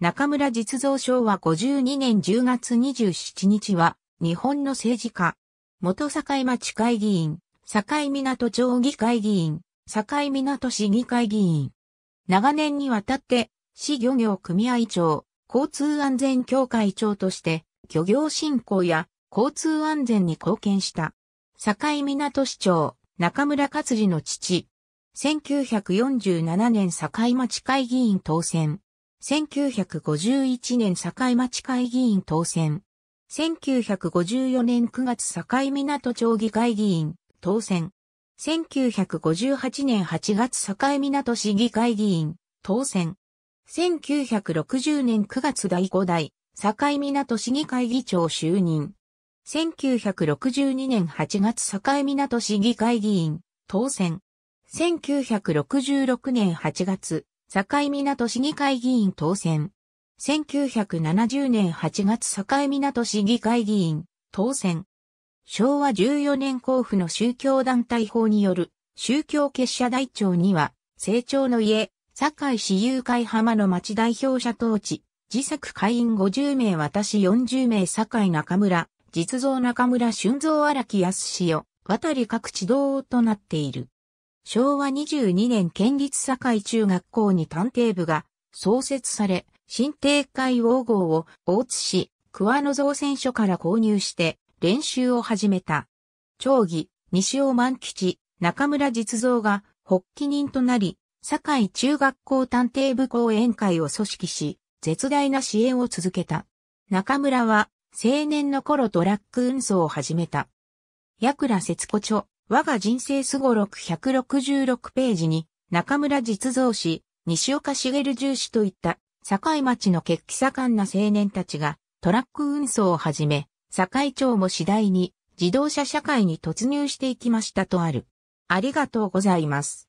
中村実造昭和52年10月27日は、日本の政治家、元堺町会議員、堺港町議会議員、堺港市議会議員。長年にわたって、市漁業組合長、交通安全協会長として、漁業振興や交通安全に貢献した。堺港市長、中村勝次の父。1947年堺町会議員当選。1951年境町会議員当選。1954年9月境港町議会議員当選。1958年8月境港市議会議員当選。1960年9月第5代境港市議会議長就任。1962年8月境港市議会議員当選。1966年8月境港市議会議員当選。1970年8月境港市議会議員当選。昭和14年交付の宗教団体法による宗教結社台帳には、成長の家、堺市友会浜の町代表者当地、自作会員50名私40名堺中村、実像中村俊造荒木康よ、渡り各地同となっている。昭和22年県立堺中学校に探偵部が創設され、新帝会王号を大津市桑野造船所から購入して練習を始めた。長義、西尾万吉、中村実造が発起人となり、堺中学校探偵部講演会を組織し、絶大な支援を続けた。中村は青年の頃トラック運送を始めた。矢倉節子著、我が人生すごろく166ページに、中村実造氏、西岡茂重氏といった、境町の血気盛んな青年たちが、トラック運送をはじめ、境町も次第に、自動車社会に突入していきましたとある。ありがとうございます。